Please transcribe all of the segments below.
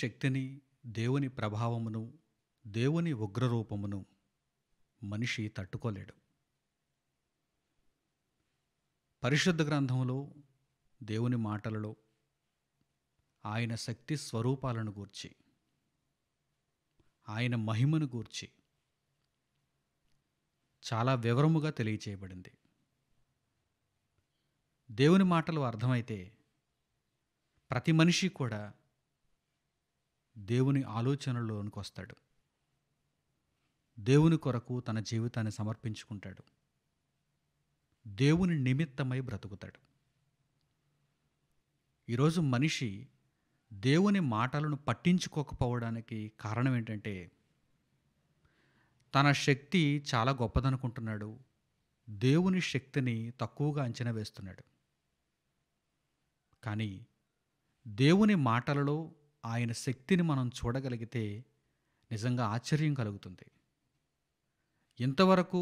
శక్తిని దేవుని ప్రభావమును దేవుని ఉగ్రరూపమును మనిషి తట్టుకోలేడు పరిశుద్ధ గ్రంథంలో దేవుని మాటలలో ఆయన శక్తి స్వరూపాలను గూర్చి ఆయన మహిమను గూర్చి చాలా వివరముగా తెలియచేయబడింది దేవుని మాటలు అర్థమైతే ప్రతి మనిషి కూడా దేవుని ఆలోచనలోనికి వస్తాడు దేవుని కొరకు తన జీవితాన్ని సమర్పించుకుంటాడు దేవుని నిమిత్తమై బ్రతుకుతాడు ఈరోజు మనిషి దేవుని మాటలను పట్టించుకోకపోవడానికి కారణం ఏంటంటే తన శక్తి చాలా గొప్పదనుకుంటున్నాడు దేవుని శక్తిని తక్కువగా అంచనా వేస్తున్నాడు కానీ దేవుని మాటలలో ఆయన శక్తిని మనం చూడగలిగితే నిజంగా ఆశ్చర్యం కలుగుతుంది ఇంతవరకు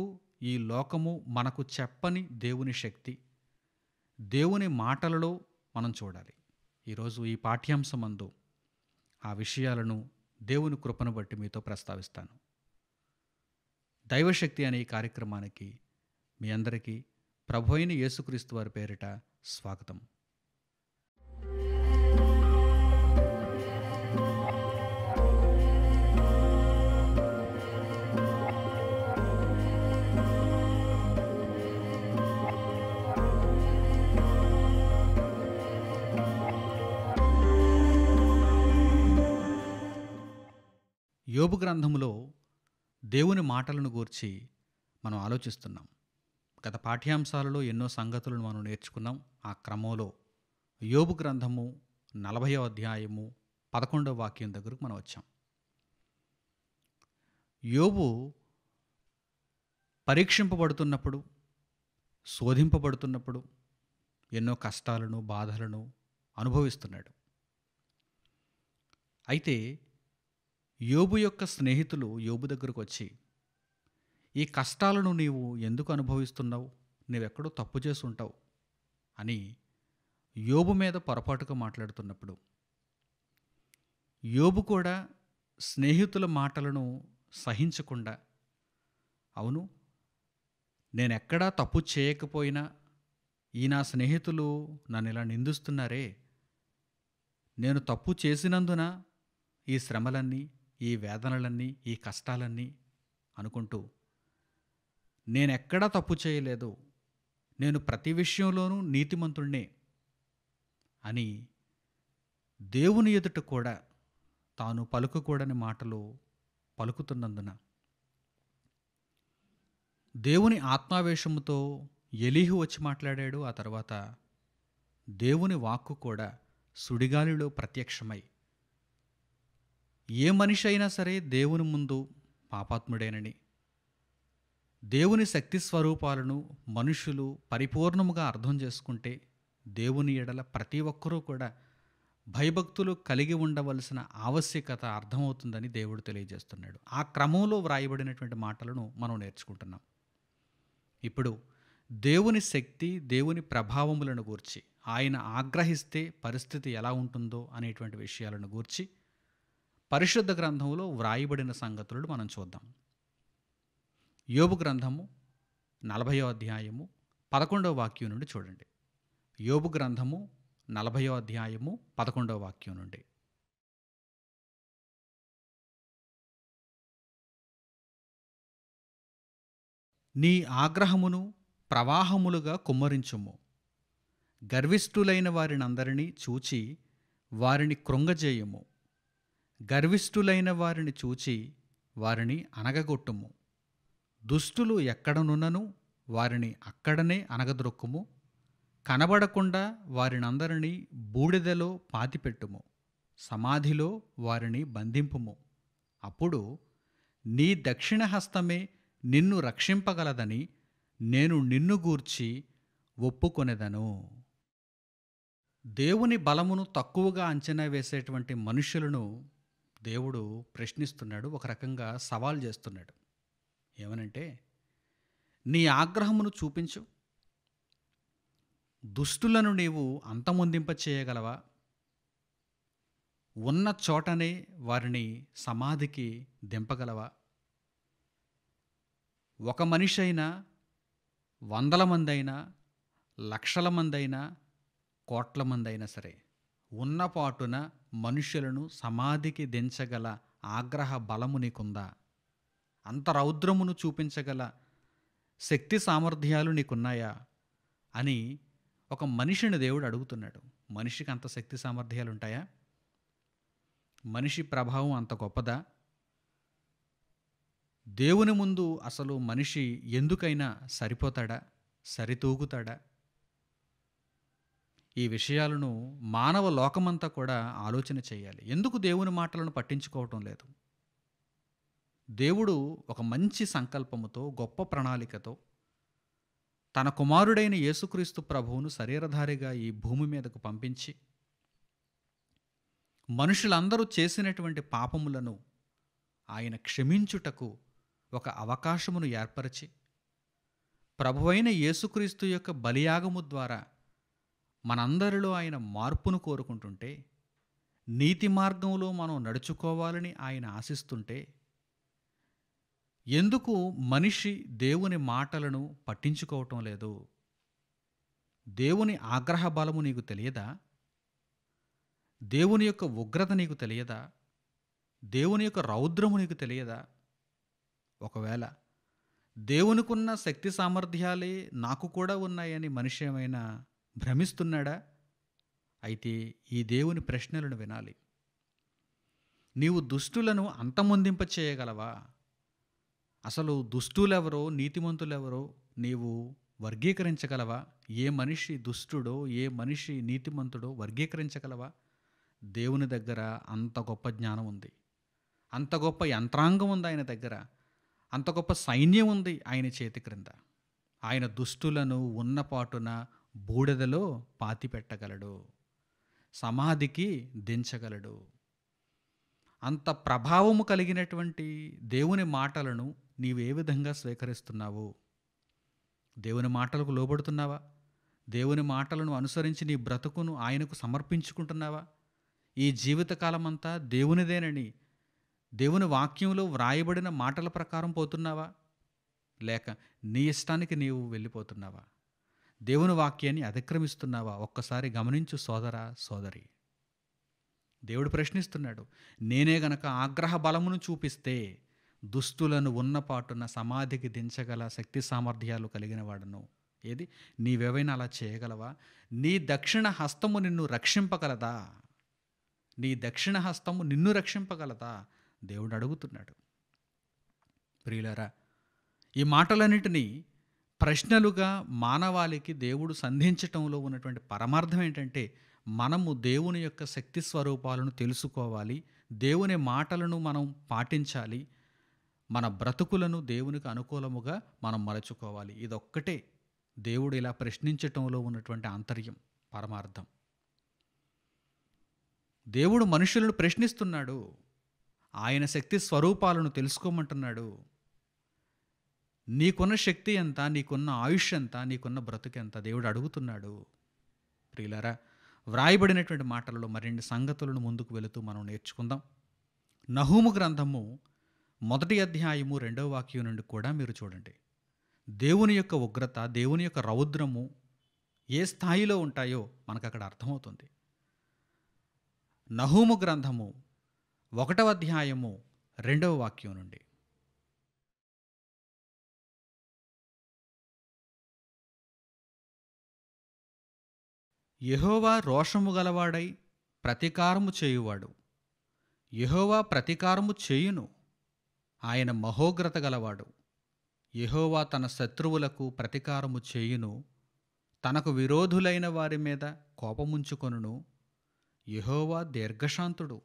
ఈ లోకము మనకు చెప్పని దేవుని శక్తి దేవుని మాటలలో మనం చూడాలి ఈరోజు ఈ పాఠ్యాంశమందు ఆ విషయాలను దేవుని కృపను బట్టి మీతో ప్రస్తావిస్తాను దైవశక్తి అనే ఈ కార్యక్రమానికి మీ అందరికీ ప్రభు అయిన యేసుక్రీస్తు వారి పేరిట స్వాగతం యోబు గ్రంథంలో దేవుని మాటలను గూర్చి మనం ఆలోచిస్తున్నాం గత పాఠ్యాంశాలలో ఎన్నో సంగతులను మనం నేర్చుకున్నాం ఆ క్రమంలో యోబు గ్రంథము నలభై అధ్యాయము పదకొండవ వాక్యం దగ్గరకు మనం వచ్చాం యోబు పరీక్షింపబడుతున్నప్పుడు శోధింపబడుతున్నప్పుడు ఎన్నో కష్టాలను బాధలను అనుభవిస్తున్నాడు అయితే యోబు యొక్క స్నేహితులు యోబు దగ్గరకు వచ్చి ఈ కష్టాలను నీవు ఎందుకు అనుభవిస్తున్నావు నీవెక్కడో తప్పు చేసుంటావు అని యోబు మీద పొరపాటుగా మాట్లాడుతున్నప్పుడు యోబు కూడా స్నేహితుల మాటలను సహించకుండా అవును నేనెక్కడా తప్పు చేయకపోయినా ఈ నా స్నేహితులు నన్ను ఇలా నిందిస్తున్నారే నేను తప్పు చేసినందున ఈ శ్రమలన్నీ ఈ వేదనలన్నీ ఈ కష్టాలన్నీ అనుకుంటూ నేనెక్కడా తప్పు చేయలేదు నేను ప్రతి విషయంలోనూ నీతిమంతుణ్ణే అని దేవుని ఎదుట కూడా తాను పలుకకూడని మాటలు పలుకుతున్నందున దేవుని ఆత్మావేశముతో ఎలీహు వచ్చి మాట్లాడాడు ఆ తర్వాత దేవుని వాక్కు కూడా సుడిగాలిలో ప్రత్యక్షమై ఏ మనిషి అయినా సరే దేవుని ముందు పాపాత్ముడేనని దేవుని శక్తి స్వరూపాలను మనుషులు పరిపూర్ణముగా అర్థం చేసుకుంటే దేవుని ఎడల ప్రతి ఒక్కరూ కూడా భయభక్తులు కలిగి ఉండవలసిన ఆవశ్యకత అర్థమవుతుందని దేవుడు తెలియజేస్తున్నాడు ఆ క్రమంలో వ్రాయబడినటువంటి మాటలను మనం నేర్చుకుంటున్నాం ఇప్పుడు దేవుని శక్తి దేవుని ప్రభావములను గూర్చి ఆయన ఆగ్రహిస్తే పరిస్థితి ఎలా ఉంటుందో అనేటువంటి విషయాలను గూర్చి పరిశుద్ధ గ్రంథంలో వ్రాయబడిన సంగతులను మనం చూద్దాం యోబు గ్రంథము నలభయో అధ్యాయము పదకొండవ వాక్యం నుండి చూడండి యోబు గ్రంథము నలభయో అధ్యాయము పదకొండవ వాక్యం నుండి నీ ఆగ్రహమును ప్రవాహములుగా కుమ్మరించుము గర్విష్ఠులైన వారినందరినీ చూచి వారిని కృంగజేయము గర్విష్ఠులైన వారిని చూచి వారిని అనగగొట్టుము దుష్టులు ఎక్కడనున్నను వారిని అక్కడనే అనగద్రొక్కుము కనబడకుండా వారినందరినీ బూడిదలో పాతిపెట్టుము సమాధిలో వారిని బంధింపుము అప్పుడు నీ దక్షిణ హస్తమే నిన్ను రక్షింపగలదని నేను నిన్ను గూర్చి ఒప్పుకొనెదను దేవుని బలమును తక్కువగా అంచనా వేసేటువంటి మనుషులను దేవుడు ప్రశ్నిస్తున్నాడు ఒక రకంగా సవాల్ చేస్తున్నాడు ఏమనంటే నీ ఆగ్రహమును చూపించు దుష్టులను నీవు అంతమొందింప చేయగలవా ఉన్న చోటనే వారిని సమాధికి దింపగలవా ఒక మనిషి అయినా వందల మంది అయినా లక్షల మంది అయినా కోట్ల మంది అయినా సరే ఉన్నపాటున మనుషులను సమాధికి దించగల ఆగ్రహ బలము నీకుందా అంత రౌద్రమును చూపించగల శక్తి సామర్థ్యాలు నీకున్నాయా అని ఒక మనిషిని దేవుడు అడుగుతున్నాడు మనిషికి అంత శక్తి సామర్థ్యాలు ఉంటాయా మనిషి ప్రభావం అంత గొప్పదా దేవుని ముందు అసలు మనిషి ఎందుకైనా సరిపోతాడా సరితూగుతాడా ఈ విషయాలను మానవ లోకమంతా కూడా ఆలోచన చేయాలి ఎందుకు దేవుని మాటలను పట్టించుకోవటం లేదు దేవుడు ఒక మంచి సంకల్పముతో గొప్ప ప్రణాళికతో తన కుమారుడైన యేసుక్రీస్తు ప్రభువును శరీరధారిగా ఈ భూమి మీదకు పంపించి మనుషులందరూ చేసినటువంటి పాపములను ఆయన క్షమించుటకు ఒక అవకాశమును ఏర్పరిచి ప్రభువైన యేసుక్రీస్తు యొక్క బలియాగము ద్వారా మనందరిలో ఆయన మార్పును కోరుకుంటుంటే నీతి మార్గంలో మనం నడుచుకోవాలని ఆయన ఆశిస్తుంటే ఎందుకు మనిషి దేవుని మాటలను పట్టించుకోవటం లేదు దేవుని ఆగ్రహ బలము నీకు తెలియదా దేవుని యొక్క ఉగ్రత నీకు తెలియదా దేవుని యొక్క రౌద్రము నీకు తెలియదా ఒకవేళ దేవునికున్న శక్తి సామర్థ్యాలే నాకు కూడా ఉన్నాయని మనిషి ఏమైనా భ్రమిస్తున్నాడా అయితే ఈ దేవుని ప్రశ్నలను వినాలి నీవు దుష్టులను అంతమొందింప చేయగలవా అసలు దుష్టులెవరో నీతిమంతులెవరో నీవు వర్గీకరించగలవా ఏ మనిషి దుష్టుడో ఏ మనిషి నీతిమంతుడో వర్గీకరించగలవా దేవుని దగ్గర అంత గొప్ప జ్ఞానం ఉంది అంత గొప్ప యంత్రాంగం ఉంది ఆయన దగ్గర అంత గొప్ప సైన్యం ఉంది ఆయన చేతి క్రింద ఆయన దుష్టులను ఉన్నపాటున బూడెదలో పాతి పెట్టగలడు సమాధికి దించగలడు అంత ప్రభావము కలిగినటువంటి దేవుని మాటలను నీవే విధంగా స్వీకరిస్తున్నావు దేవుని మాటలకు లోబడుతున్నావా దేవుని మాటలను అనుసరించి నీ బ్రతుకును ఆయనకు సమర్పించుకుంటున్నావా ఈ జీవితకాలం అంతా దేవునిదేనని దేవుని వాక్యంలో వ్రాయబడిన మాటల ప్రకారం పోతున్నావా లేక నీ ఇష్టానికి నీవు వెళ్ళిపోతున్నావా దేవుని వాక్యాన్ని అతిక్రమిస్తున్నావా ఒక్కసారి గమనించు సోదరా సోదరి దేవుడు ప్రశ్నిస్తున్నాడు నేనే గనక ఆగ్రహ బలమును చూపిస్తే దుస్తులను ఉన్నపాటున సమాధికి దించగల శక్తి సామర్థ్యాలు కలిగిన వాడును ఏది నీవేవైనా అలా చేయగలవా నీ దక్షిణ హస్తము నిన్ను రక్షింపగలదా నీ దక్షిణ హస్తము నిన్ను రక్షింపగలదా దేవుడు అడుగుతున్నాడు ప్రియులరా ఈ మాటలన్నిటినీ ప్రశ్నలుగా మానవాళికి దేవుడు సంధించటంలో ఉన్నటువంటి పరమార్థం ఏంటంటే మనము దేవుని యొక్క శక్తి స్వరూపాలను తెలుసుకోవాలి దేవుని మాటలను మనం పాటించాలి మన బ్రతుకులను దేవునికి అనుకూలముగా మనం మలుచుకోవాలి ఇదొక్కటే దేవుడు ఇలా ప్రశ్నించటంలో ఉన్నటువంటి ఆంతర్యం పరమార్థం దేవుడు మనుషులను ప్రశ్నిస్తున్నాడు ఆయన శక్తి స్వరూపాలను తెలుసుకోమంటున్నాడు నీకున్న శక్తి ఎంత నీకున్న ఆయుష్ ఎంత నీకున్న బ్రతుకెంత దేవుడు అడుగుతున్నాడు ప్రియులారా వ్రాయబడినటువంటి మాటలలో మరిన్ని సంగతులను ముందుకు వెళుతూ మనం నేర్చుకుందాం నహూము గ్రంథము మొదటి అధ్యాయము రెండవ వాక్యం నుండి కూడా మీరు చూడండి దేవుని యొక్క ఉగ్రత దేవుని యొక్క రౌద్రము ఏ స్థాయిలో ఉంటాయో మనకు అక్కడ అర్థమవుతుంది నహూము గ్రంథము ఒకటవ అధ్యాయము రెండవ వాక్యం నుండి యహోవా రోషము గలవాడై ప్రతీకారము చేయువాడు యహోవా ప్రతీకారము చేయును ఆయన మహోగ్రత గలవాడు యహోవా తన శత్రువులకు ప్రతీకారము చేయును తనకు విరోధులైన వారి మీద కోపముంచుకొనును యహోవా దీర్ఘశాంతుడు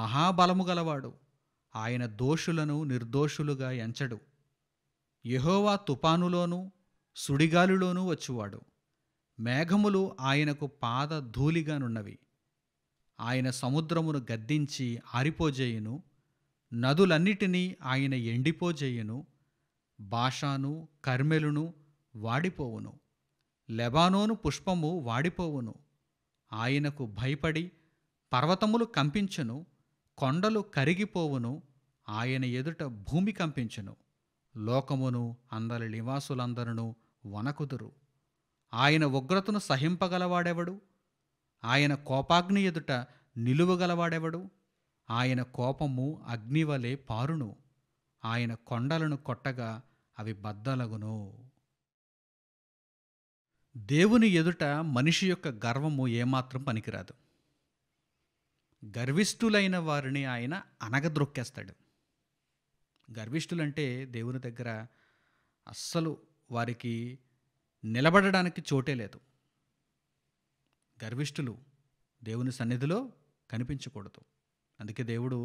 మహాబలము గలవాడు ఆయన దోషులను నిర్దోషులుగా ఎంచడు యహోవా తుపానులోనూ సుడిగాలిలోనూ వచ్చువాడు మేఘములు ఆయనకు పాద ధూళిగానున్నవి ఆయన సముద్రమును గద్దించి ఆరిపోజేయును నదులన్నిటినీ ఆయన ఎండిపోజేయును బాషాను కర్మెలును వాడిపోవును లెబానోను పుష్పము వాడిపోవును ఆయనకు భయపడి పర్వతములు కంపించును కొండలు కరిగిపోవును ఆయన ఎదుట భూమి కంపించును లోకమును అందరి నివాసులందరూ వనకుదురు ఆయన ఉగ్రతను సహింపగలవాడెవడు ఆయన కోపాగ్ని ఎదుట నిలువగలవాడెవడు ఆయన కోపము అగ్నివలే పారును ఆయన కొండలను కొట్టగా అవి బద్దలగును దేవుని ఎదుట మనిషి యొక్క గర్వము ఏమాత్రం పనికిరాదు గర్విష్ఠులైన వారిని ఆయన అనగద్రొక్కేస్తాడు గర్విష్ఠులంటే దేవుని దగ్గర అస్సలు వారికి నిలబడడానికి చోటే లేదు గర్విష్ఠులు దేవుని సన్నిధిలో కనిపించకూడదు అందుకే దేవుడు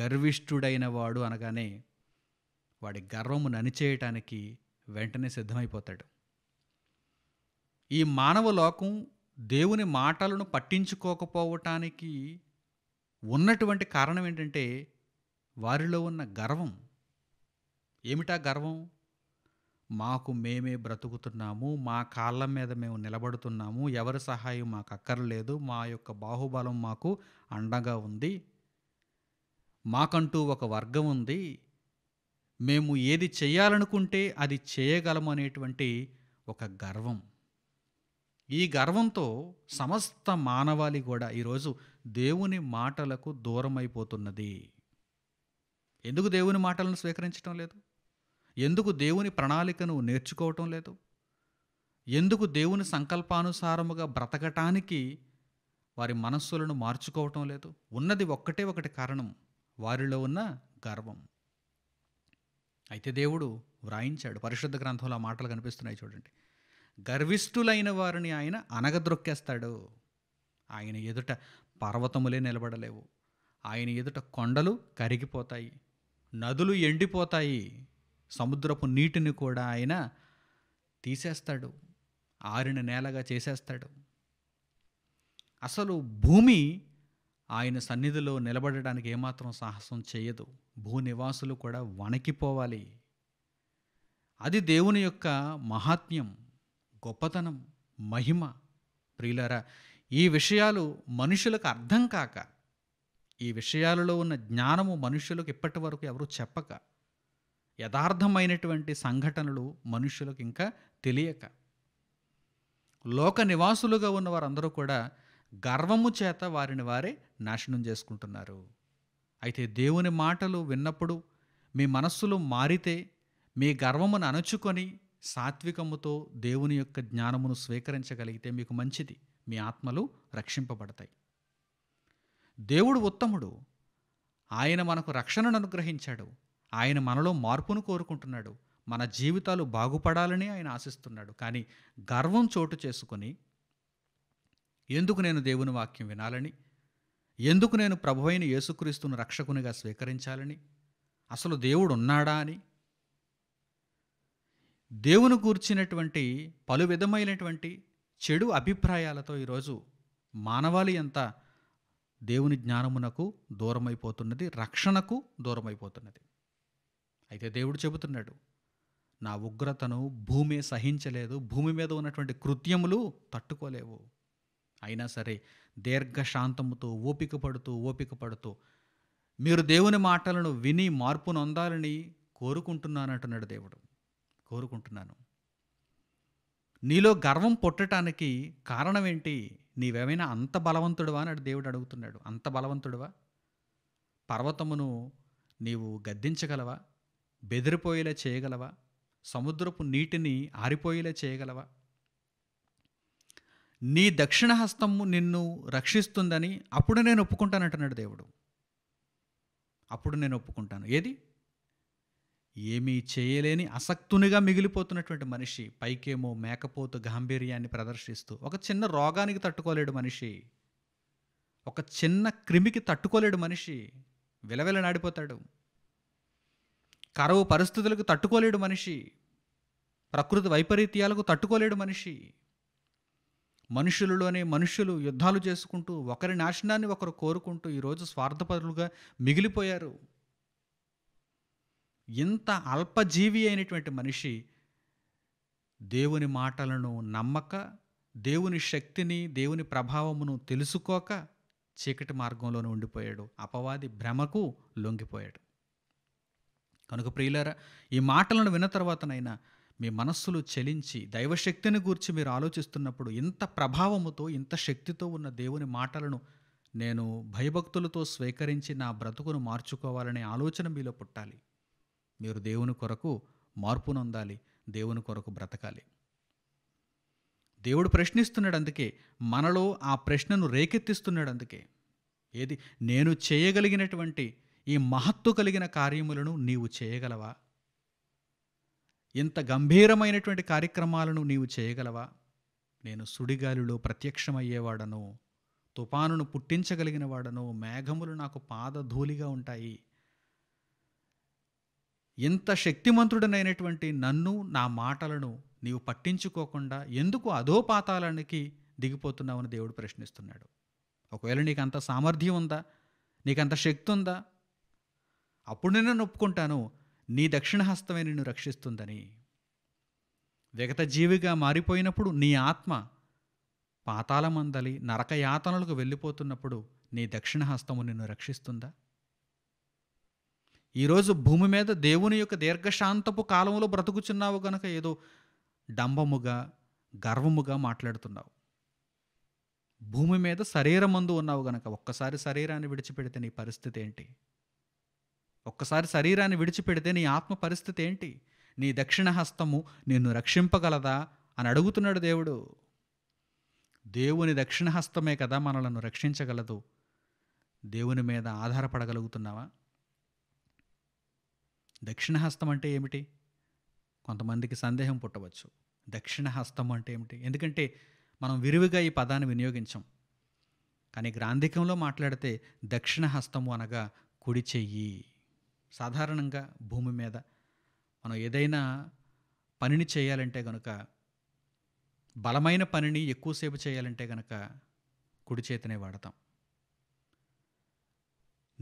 గర్విష్ఠుడైన వాడు అనగానే వాడి గర్వము ననిచేయటానికి వెంటనే సిద్ధమైపోతాడు ఈ మానవ లోకం దేవుని మాటలను పట్టించుకోకపోవటానికి ఉన్నటువంటి కారణం ఏంటంటే వారిలో ఉన్న గర్వం ఏమిటా గర్వం మాకు మేమే బ్రతుకుతున్నాము మా కాళ్ళ మీద మేము నిలబడుతున్నాము ఎవరి సహాయం మాకు అక్కర్లేదు మా యొక్క బాహుబలం మాకు అండగా ఉంది మాకంటూ ఒక వర్గం ఉంది మేము ఏది చేయాలనుకుంటే అది అనేటువంటి ఒక గర్వం ఈ గర్వంతో సమస్త మానవాళి కూడా ఈరోజు దేవుని మాటలకు దూరమైపోతున్నది ఎందుకు దేవుని మాటలను స్వీకరించడం లేదు ఎందుకు దేవుని ప్రణాళికను నేర్చుకోవటం లేదు ఎందుకు దేవుని సంకల్పానుసారముగా బ్రతకటానికి వారి మనస్సులను మార్చుకోవటం లేదు ఉన్నది ఒక్కటే ఒకటి కారణం వారిలో ఉన్న గర్వం అయితే దేవుడు వ్రాయించాడు పరిశుద్ధ గ్రంథంలో ఆ మాటలు కనిపిస్తున్నాయి చూడండి గర్విష్ఠులైన వారిని ఆయన అనగద్రొక్కేస్తాడు ఆయన ఎదుట పర్వతములే నిలబడలేవు ఆయన ఎదుట కొండలు కరిగిపోతాయి నదులు ఎండిపోతాయి సముద్రపు నీటిని కూడా ఆయన తీసేస్తాడు ఆరిన నేలగా చేసేస్తాడు అసలు భూమి ఆయన సన్నిధిలో నిలబడడానికి ఏమాత్రం సాహసం చేయదు భూ నివాసులు కూడా వణికిపోవాలి అది దేవుని యొక్క మహాత్మ్యం గొప్పతనం మహిమ ప్రియులరా ఈ విషయాలు మనుషులకు అర్థం కాక ఈ విషయాలలో ఉన్న జ్ఞానము మనుషులకు ఇప్పటి వరకు ఎవరు చెప్పక యథార్థమైనటువంటి సంఘటనలు మనుషులకు ఇంకా తెలియక లోక నివాసులుగా ఉన్న వారందరూ కూడా గర్వము చేత వారిని వారే నాశనం చేసుకుంటున్నారు అయితే దేవుని మాటలు విన్నప్పుడు మీ మనస్సులు మారితే మీ గర్వమును అణుచుకొని సాత్వికముతో దేవుని యొక్క జ్ఞానమును స్వీకరించగలిగితే మీకు మంచిది మీ ఆత్మలు రక్షింపబడతాయి దేవుడు ఉత్తముడు ఆయన మనకు రక్షణను అనుగ్రహించాడు ఆయన మనలో మార్పును కోరుకుంటున్నాడు మన జీవితాలు బాగుపడాలని ఆయన ఆశిస్తున్నాడు కానీ గర్వం చోటు చేసుకుని ఎందుకు నేను దేవుని వాక్యం వినాలని ఎందుకు నేను ప్రభు అయిన యేసుక్రీస్తును రక్షకునిగా స్వీకరించాలని అసలు దేవుడు ఉన్నాడా అని దేవుని కూర్చినటువంటి పలు విధమైనటువంటి చెడు అభిప్రాయాలతో ఈరోజు మానవాళి అంతా దేవుని జ్ఞానమునకు దూరమైపోతున్నది రక్షణకు దూరమైపోతున్నది అయితే దేవుడు చెబుతున్నాడు నా ఉగ్రతను భూమి సహించలేదు భూమి మీద ఉన్నటువంటి కృత్యములు తట్టుకోలేవు అయినా సరే దీర్ఘశాంతముతో ఓపిక పడుతూ ఓపిక పడుతూ మీరు దేవుని మాటలను విని మార్పు నొందాలని కోరుకుంటున్నానంటున్నాడు దేవుడు కోరుకుంటున్నాను నీలో గర్వం పుట్టడానికి కారణం ఏంటి నీవేమైనా అంత బలవంతుడువా అని దేవుడు అడుగుతున్నాడు అంత బలవంతుడువా పర్వతమును నీవు గద్దించగలవా బెదిరిపోయేలా చేయగలవా సముద్రపు నీటిని ఆరిపోయేలా చేయగలవా నీ దక్షిణ హస్తము నిన్ను రక్షిస్తుందని అప్పుడు నేను ఒప్పుకుంటానంటున్నాడు దేవుడు అప్పుడు నేను ఒప్పుకుంటాను ఏది ఏమీ చేయలేని అసక్తునిగా మిగిలిపోతున్నటువంటి మనిషి పైకేమో మేకపోతు గాంభీర్యాన్ని ప్రదర్శిస్తూ ఒక చిన్న రోగానికి తట్టుకోలేడు మనిషి ఒక చిన్న క్రిమికి తట్టుకోలేడు మనిషి విలవిల నాడిపోతాడు కరవు పరిస్థితులకు తట్టుకోలేడు మనిషి ప్రకృతి వైపరీత్యాలకు తట్టుకోలేడు మనిషి మనుషులలోనే మనుషులు యుద్ధాలు చేసుకుంటూ ఒకరి నాశనాన్ని ఒకరు కోరుకుంటూ ఈరోజు స్వార్థపరులుగా మిగిలిపోయారు ఇంత అల్పజీవి అయినటువంటి మనిషి దేవుని మాటలను నమ్మక దేవుని శక్తిని దేవుని ప్రభావమును తెలుసుకోక చీకటి మార్గంలోనే ఉండిపోయాడు అపవాది భ్రమకు లొంగిపోయాడు కనుక ప్రియులారా ఈ మాటలను విన్న తర్వాతనైనా మీ మనస్సులు చలించి దైవశక్తిని గూర్చి మీరు ఆలోచిస్తున్నప్పుడు ఇంత ప్రభావముతో ఇంత శక్తితో ఉన్న దేవుని మాటలను నేను భయభక్తులతో స్వీకరించి నా బ్రతుకును మార్చుకోవాలనే ఆలోచన మీలో పుట్టాలి మీరు దేవుని కొరకు మార్పునొందాలి దేవుని కొరకు బ్రతకాలి దేవుడు ప్రశ్నిస్తున్నాడు అందుకే మనలో ఆ ప్రశ్నను రేకెత్తిస్తున్నాడు అందుకే ఏది నేను చేయగలిగినటువంటి ఈ మహత్తు కలిగిన కార్యములను నీవు చేయగలవా ఇంత గంభీరమైనటువంటి కార్యక్రమాలను నీవు చేయగలవా నేను సుడిగాలిలో ప్రత్యక్షమయ్యేవాడను తుపానును పుట్టించగలిగిన వాడను మేఘములు నాకు పాదధూళిగా ఉంటాయి ఇంత శక్తిమంతుడనైనటువంటి నన్ను నా మాటలను నీవు పట్టించుకోకుండా ఎందుకు అధోపాతాలనికి దిగిపోతున్నావని దేవుడు ప్రశ్నిస్తున్నాడు ఒకవేళ నీకు అంత సామర్థ్యం ఉందా నీకంత శక్తి ఉందా అప్పుడు నేను ఒప్పుకుంటాను నీ దక్షిణహస్తమే నిన్ను రక్షిస్తుందని విగత జీవిగా మారిపోయినప్పుడు నీ ఆత్మ పాతాళమందలి నరకయాతనలకు వెళ్ళిపోతున్నప్పుడు నీ దక్షిణహస్తము నిన్ను రక్షిస్తుందా ఈరోజు భూమి మీద దేవుని యొక్క దీర్ఘశాంతపు కాలంలో బ్రతుకుచున్నావు గనక ఏదో డంబముగా గర్వముగా మాట్లాడుతున్నావు భూమి మీద శరీరమందు ఉన్నావు గనక ఒక్కసారి శరీరాన్ని విడిచిపెడితే నీ పరిస్థితి ఏంటి ఒక్కసారి శరీరాన్ని విడిచిపెడితే నీ ఆత్మ పరిస్థితి ఏంటి నీ దక్షిణ హస్తము నిన్ను రక్షింపగలదా అని అడుగుతున్నాడు దేవుడు దేవుని దక్షిణ హస్తమే కదా మనలను రక్షించగలదు దేవుని మీద ఆధారపడగలుగుతున్నావా దక్షిణ హస్తం అంటే ఏమిటి కొంతమందికి సందేహం పుట్టవచ్చు దక్షిణ హస్తం అంటే ఏమిటి ఎందుకంటే మనం విరివిగా ఈ పదాన్ని వినియోగించాం కానీ గ్రాంధికంలో మాట్లాడితే దక్షిణ హస్తము అనగా కుడి చెయ్యి సాధారణంగా భూమి మీద మనం ఏదైనా పనిని చేయాలంటే కనుక బలమైన పనిని ఎక్కువసేపు చేయాలంటే కనుక కుడి చేతినే వాడతాం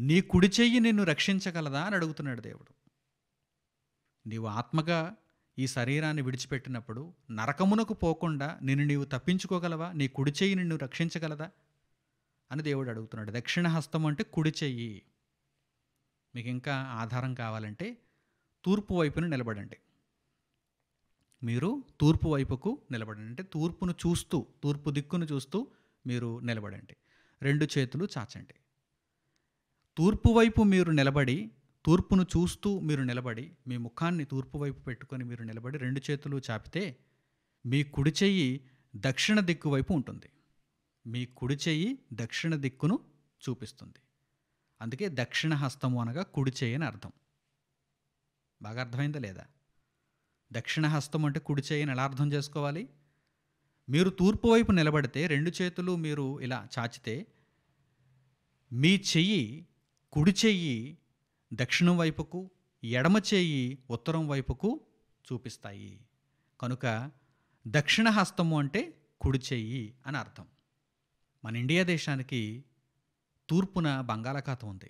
నీ కుడి చెయ్యి నిన్ను రక్షించగలదా అని అడుగుతున్నాడు దేవుడు నీవు ఆత్మగా ఈ శరీరాన్ని విడిచిపెట్టినప్పుడు నరకమునకు పోకుండా నిన్ను నీవు తప్పించుకోగలవా నీ కుడి చెయ్యి నిన్ను రక్షించగలదా అని దేవుడు అడుగుతున్నాడు దక్షిణ హస్తం అంటే కుడి చెయ్యి మీకు ఇంకా ఆధారం కావాలంటే తూర్పు వైపున నిలబడండి మీరు తూర్పు వైపుకు నిలబడండి అంటే తూర్పును చూస్తూ తూర్పు దిక్కును చూస్తూ మీరు నిలబడండి రెండు చేతులు చాచండి తూర్పు వైపు మీరు నిలబడి తూర్పును చూస్తూ మీరు నిలబడి మీ ముఖాన్ని తూర్పు వైపు పెట్టుకొని మీరు నిలబడి రెండు చేతులు చాపితే మీ కుడి చెయ్యి దక్షిణ దిక్కు వైపు ఉంటుంది మీ కుడి చెయ్యి దక్షిణ దిక్కును చూపిస్తుంది అందుకే దక్షిణ హస్తము అనగా కుడి అని అర్థం బాగా అర్థమైందా లేదా దక్షిణ హస్తం అంటే కుడి చేయని ఎలా అర్థం చేసుకోవాలి మీరు తూర్పు వైపు నిలబడితే రెండు చేతులు మీరు ఇలా చాచితే మీ చెయ్యి కుడి చెయ్యి దక్షిణం వైపుకు ఎడమ చేయి ఉత్తరం వైపుకు చూపిస్తాయి కనుక దక్షిణ హస్తము అంటే కుడి చెయ్యి అని అర్థం మన ఇండియా దేశానికి తూర్పున బంగాళాఖాతం ఉంది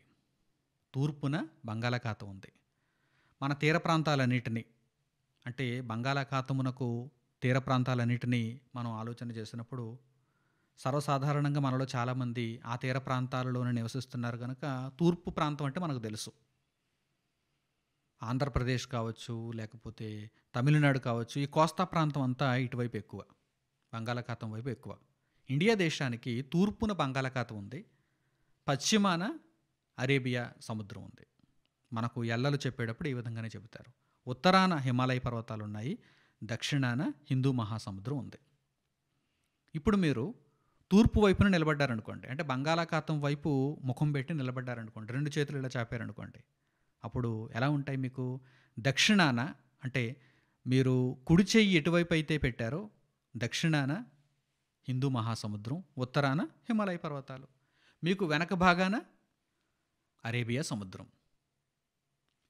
తూర్పున బంగాళాఖాతం ఉంది మన తీర ప్రాంతాలన్నిటినీ అంటే బంగాళాఖాతమునకు తీర ప్రాంతాలన్నిటినీ మనం ఆలోచన చేసినప్పుడు సర్వసాధారణంగా మనలో చాలామంది ఆ తీర ప్రాంతాలలోనే నివసిస్తున్నారు కనుక తూర్పు ప్రాంతం అంటే మనకు తెలుసు ఆంధ్రప్రదేశ్ కావచ్చు లేకపోతే తమిళనాడు కావచ్చు ఈ కోస్తా ప్రాంతం అంతా ఇటువైపు ఎక్కువ బంగాళాఖాతం వైపు ఎక్కువ ఇండియా దేశానికి తూర్పున బంగాళాఖాతం ఉంది పశ్చిమాన అరేబియా సముద్రం ఉంది మనకు ఎల్లలు చెప్పేటప్పుడు ఈ విధంగానే చెబుతారు ఉత్తరాన హిమాలయ పర్వతాలు ఉన్నాయి దక్షిణాన హిందూ మహాసముద్రం ఉంది ఇప్పుడు మీరు తూర్పు వైపున నిలబడ్డారనుకోండి అంటే బంగాళాఖాతం వైపు ముఖం పెట్టి నిలబడ్డారనుకోండి రెండు చేతులు ఇలా చాపారనుకోండి అప్పుడు ఎలా ఉంటాయి మీకు దక్షిణాన అంటే మీరు కుడి చెయ్యి ఎటువైపు అయితే పెట్టారో దక్షిణాన హిందూ మహాసముద్రం ఉత్తరాన హిమాలయ పర్వతాలు మీకు వెనక భాగాన అరేబియా సముద్రం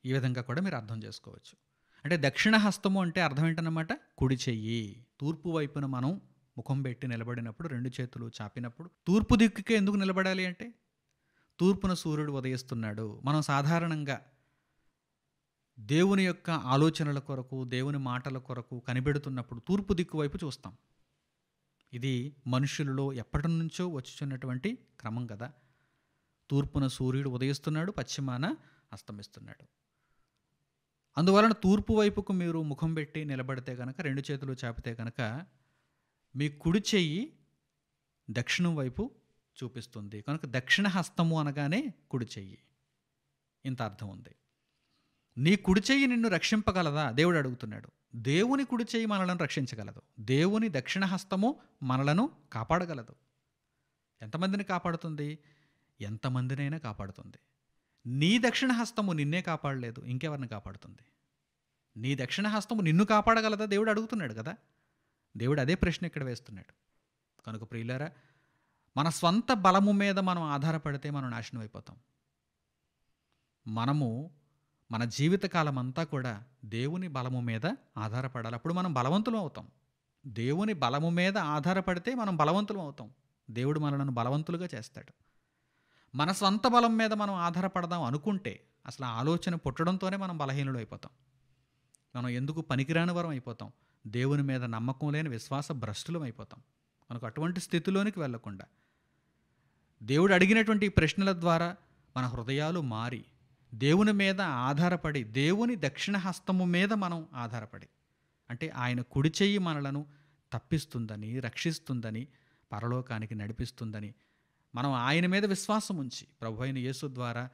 ఈ విధంగా కూడా మీరు అర్థం చేసుకోవచ్చు అంటే దక్షిణ హస్తము అంటే అర్థం ఏంటన్నమాట కుడి చెయ్యి తూర్పు వైపున మనం ముఖం పెట్టి నిలబడినప్పుడు రెండు చేతులు చాపినప్పుడు తూర్పు దిక్కుకే ఎందుకు నిలబడాలి అంటే తూర్పున సూర్యుడు ఉదయిస్తున్నాడు మనం సాధారణంగా దేవుని యొక్క ఆలోచనల కొరకు దేవుని మాటల కొరకు కనిపెడుతున్నప్పుడు తూర్పు దిక్కు వైపు చూస్తాం ఇది మనుషులలో ఎప్పటి నుంచో వచ్చుచున్నటువంటి క్రమం కదా తూర్పున సూర్యుడు ఉదయిస్తున్నాడు పశ్చిమాన అస్తమిస్తున్నాడు అందువలన తూర్పు వైపుకు మీరు ముఖం పెట్టి నిలబడితే కనుక రెండు చేతులు చాపితే కనుక మీ కుడి చెయ్యి దక్షిణం వైపు చూపిస్తుంది కనుక దక్షిణ హస్తము అనగానే కుడి చెయ్యి ఇంత అర్థం ఉంది నీ కుడి చెయ్యి నిన్ను రక్షింపగలదా దేవుడు అడుగుతున్నాడు దేవుని కుడి చెయ్యి మనలను రక్షించగలదు దేవుని దక్షిణ హస్తము మనలను కాపాడగలదు ఎంతమందిని కాపాడుతుంది ఎంతమందినైనా కాపాడుతుంది నీ దక్షిణ హస్తము నిన్నే కాపాడలేదు ఇంకెవరిని కాపాడుతుంది నీ దక్షిణ హస్తము నిన్ను కాపాడగలదా దేవుడు అడుగుతున్నాడు కదా దేవుడు అదే ప్రశ్న ఇక్కడ వేస్తున్నాడు కనుక ప్రియులారా మన స్వంత బలము మీద మనం ఆధారపడితే మనం నాశనం అయిపోతాం మనము మన జీవితకాలం అంతా కూడా దేవుని బలము మీద ఆధారపడాలి అప్పుడు మనం బలవంతులం అవుతాం దేవుని బలము మీద ఆధారపడితే మనం బలవంతులం అవుతాం దేవుడు మనలను బలవంతులుగా చేస్తాడు మన స్వంత బలం మీద మనం ఆధారపడదాం అనుకుంటే అసలు ఆ ఆలోచన పుట్టడంతోనే మనం బలహీనులు అయిపోతాం మనం ఎందుకు పనికిరాని వరం అయిపోతాం దేవుని మీద నమ్మకం లేని విశ్వాస భ్రష్టులం అయిపోతాం మనకు అటువంటి స్థితిలోనికి వెళ్లకుండా దేవుడు అడిగినటువంటి ప్రశ్నల ద్వారా మన హృదయాలు మారి దేవుని మీద ఆధారపడి దేవుని దక్షిణ హస్తము మీద మనం ఆధారపడి అంటే ఆయన కుడి చెయ్యి మనలను తప్పిస్తుందని రక్షిస్తుందని పరలోకానికి నడిపిస్తుందని మనం ఆయన మీద విశ్వాసం ఉంచి ప్రభు అయిన యేసు ద్వారా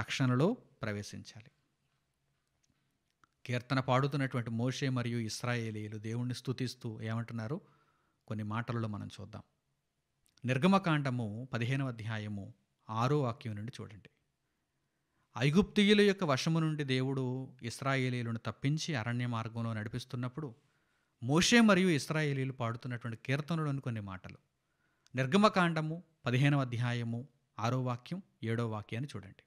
రక్షణలో ప్రవేశించాలి కీర్తన పాడుతున్నటువంటి మోషే మరియు ఇస్రాయేలీలు దేవుణ్ణి స్థుతిస్తూ ఏమంటున్నారు కొన్ని మాటలలో మనం చూద్దాం నిర్గమకాండము పదిహేనవ అధ్యాయము ఆరో వాక్యం నుండి చూడండి ఐగుప్తియుల యొక్క వశము నుండి దేవుడు ఇస్రాయేలీలను తప్పించి అరణ్య మార్గంలో నడిపిస్తున్నప్పుడు మోషే మరియు ఇస్రాయేలీలు పాడుతున్నటువంటి కీర్తనలోని కొన్ని మాటలు నిర్గమకాండము పదిహేనవ అధ్యాయము ఆరో వాక్యం ఏడో వాక్యాన్ని చూడండి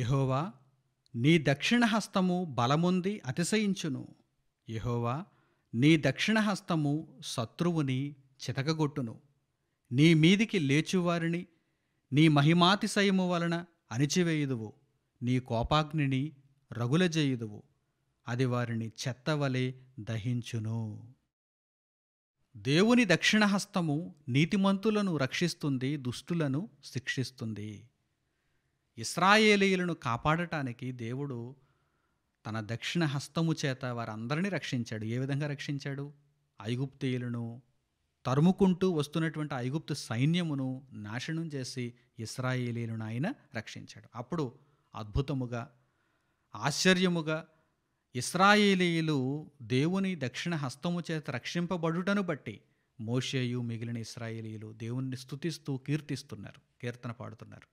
యహోవా నీ దక్షిణ హస్తము బలముంది అతిశయించును యహోవా నీ దక్షిణ హస్తము శత్రువుని చితకగొట్టును నీ మీదికి లేచువారిని నీ మహిమాతిశయము వలన అణిచివేయుదువు నీ కోపాగ్నిని రగులజేయుదువు అది వారిని చెత్తవలే దహించును దేవుని దక్షిణహస్తము నీతిమంతులను రక్షిస్తుంది దుష్టులను శిక్షిస్తుంది ఇస్రాయేలీయులను కాపాడటానికి దేవుడు తన దక్షిణ హస్తము చేత వారందరినీ రక్షించాడు ఏ విధంగా రక్షించాడు ఐగుప్తీయులను తరుముకుంటూ వస్తున్నటువంటి ఐగుప్తు సైన్యమును నాశనం చేసి ఇస్రాయేలీలను ఆయన రక్షించాడు అప్పుడు అద్భుతముగా ఆశ్చర్యముగా ఇస్రాయేలీలు దేవుని దక్షిణ హస్తము చేత రక్షింపబడుటను బట్టి మోషేయు మిగిలిన ఇస్రాయేలీలు దేవుణ్ణి స్థుతిస్తూ కీర్తిస్తున్నారు కీర్తన పాడుతున్నారు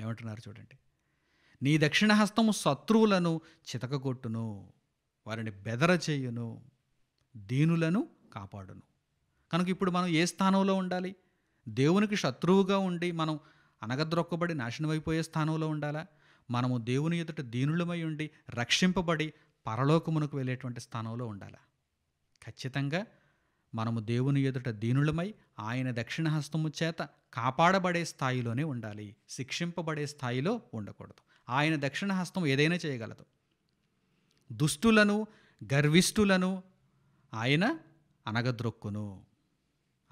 ఏమంటున్నారు చూడండి నీ దక్షిణ హస్తము శత్రువులను చితకగొట్టును వారిని బెదరచేయును దీనులను కాపాడును కనుక ఇప్పుడు మనం ఏ స్థానంలో ఉండాలి దేవునికి శత్రువుగా ఉండి మనం అనగద్రొక్కబడి నాశనమైపోయే స్థానంలో ఉండాలా మనము దేవుని ఎదుట దీనులమై ఉండి రక్షింపబడి పరలోకమునకు వెళ్ళేటువంటి స్థానంలో ఉండాలి ఖచ్చితంగా మనము దేవుని ఎదుట దీనులమై ఆయన దక్షిణహస్తము చేత కాపాడబడే స్థాయిలోనే ఉండాలి శిక్షింపబడే స్థాయిలో ఉండకూడదు ఆయన దక్షిణహస్తం ఏదైనా చేయగలదు దుష్టులను గర్విష్ఠులను ఆయన అనగద్రొక్కును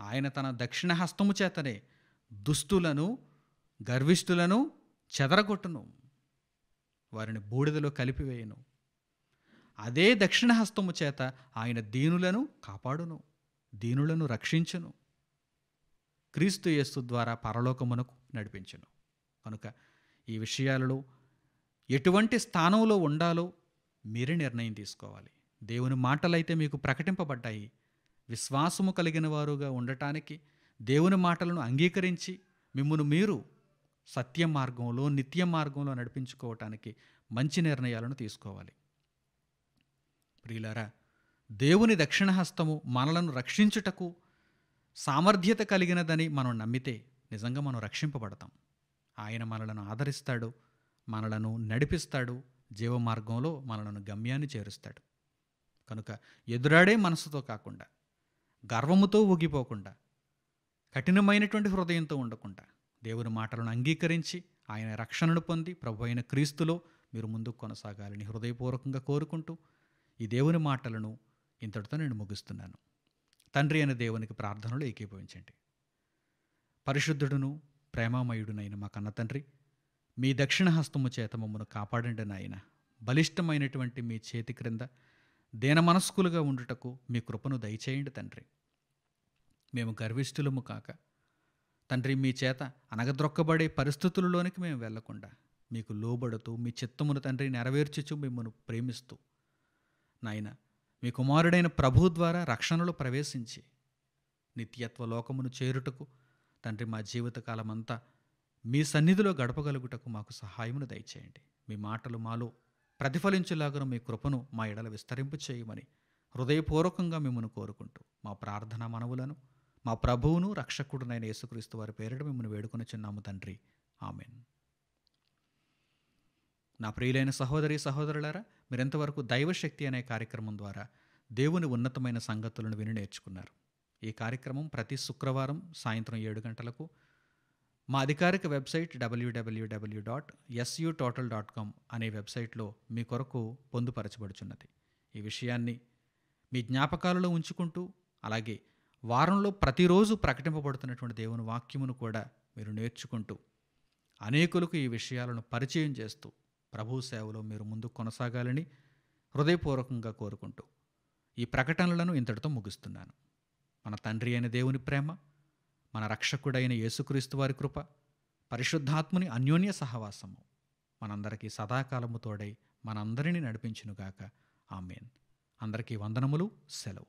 ఆయన తన దక్షిణహస్తము చేతనే దుష్టులను గర్విష్ఠులను చెదరగొట్టును వారిని బూడిదలో కలిపివేయను అదే దక్షిణహస్తము చేత ఆయన దీనులను కాపాడును దీనులను రక్షించును క్రీస్తు యేస్సు ద్వారా పరలోకమునకు నడిపించును కనుక ఈ విషయాలలో ఎటువంటి స్థానంలో ఉండాలో మీరే నిర్ణయం తీసుకోవాలి దేవుని మాటలైతే మీకు ప్రకటింపబడ్డాయి విశ్వాసము కలిగిన వారుగా ఉండటానికి దేవుని మాటలను అంగీకరించి మిమ్మల్ని మీరు సత్య మార్గంలో నిత్య మార్గంలో నడిపించుకోవటానికి మంచి నిర్ణయాలను తీసుకోవాలి ప్రియులారా దేవుని దక్షిణహస్తము మనలను రక్షించుటకు సామర్థ్యత కలిగినదని మనం నమ్మితే నిజంగా మనం రక్షింపబడతాం ఆయన మనలను ఆదరిస్తాడు మనలను నడిపిస్తాడు జీవ మార్గంలో మనలను గమ్యాన్ని చేరుస్తాడు కనుక ఎదురాడే మనసుతో కాకుండా గర్వముతో ఊగిపోకుండా కఠినమైనటువంటి హృదయంతో ఉండకుండా దేవుని మాటలను అంగీకరించి ఆయన రక్షణను పొంది ప్రభు అయిన క్రీస్తులో మీరు ముందుకు కొనసాగాలని హృదయపూర్వకంగా కోరుకుంటూ ఈ దేవుని మాటలను ఇంతటితో నేను ముగిస్తున్నాను తండ్రి అనే దేవునికి ప్రార్థనలు ఏకీభవించండి పరిశుద్ధుడును ప్రేమామయుడునైన మా కన్న తండ్రి మీ దక్షిణ హస్తము చేత మమ్మను కాపాడండి నాయన బలిష్టమైనటువంటి మీ చేతి క్రింద దేన మనస్కులుగా ఉండుటకు మీ కృపను దయచేయండి తండ్రి మేము గర్విష్ఠులము కాక తండ్రి మీ చేత అనగద్రొక్కబడే పరిస్థితులలోనికి మేము వెళ్లకుండా మీకు లోబడుతూ మీ చిత్తమును తండ్రి నెరవేర్చుచు మిమ్మల్ని ప్రేమిస్తూ నాయన మీ కుమారుడైన ప్రభు ద్వారా రక్షణలో ప్రవేశించి నిత్యత్వ లోకమును చేరుటకు తండ్రి మా జీవితకాలమంతా మీ సన్నిధిలో గడపగలుగుటకు మాకు సహాయమును దయచేయండి మీ మాటలు మాలో ప్రతిఫలించేలాగా మీ కృపను మా ఎడల విస్తరింపు చేయమని హృదయపూర్వకంగా మిమ్మల్ని కోరుకుంటూ మా ప్రార్థన మనవులను మా ప్రభువును రక్షకుడునైన యేసుక్రీస్తు వారి పేరిట మిమ్మల్ని వేడుకొని చిన్నాము తండ్రి ఆమెన్ నా ప్రియులైన సహోదరి సహోదరులారా మీరెంతవరకు దైవశక్తి అనే కార్యక్రమం ద్వారా దేవుని ఉన్నతమైన సంగతులను విని నేర్చుకున్నారు ఈ కార్యక్రమం ప్రతి శుక్రవారం సాయంత్రం ఏడు గంటలకు మా అధికారిక website W W W dot S U total dot com అనే వెబ్సైట్లో మీ కొరకు పొందుపరచబడుచున్నది ఈ విషయాన్ని మీ జ్ఞాపకాలలో ఉంచుకుంటూ అలాగే వారంలో ప్రతిరోజు ప్రకటింపబడుతున్నటువంటి దేవుని వాక్యమును కూడా మీరు నేర్చుకుంటూ అనేకులకు ఈ విషయాలను పరిచయం చేస్తూ ప్రభు సేవలో మీరు ముందు కొనసాగాలని హృదయపూర్వకంగా కోరుకుంటూ ఈ ప్రకటనలను ఇంతటితో ముగిస్తున్నాను మన తండ్రి అయిన దేవుని ప్రేమ మన రక్షకుడైన యేసుక్రీస్తు వారి కృప పరిశుద్ధాత్ముని అన్యోన్య సహవాసము మనందరికీ సదాకాలము తోడై మనందరినీ నడిపించునుగాక ఆమెన్ అందరికీ వందనములు సెలవు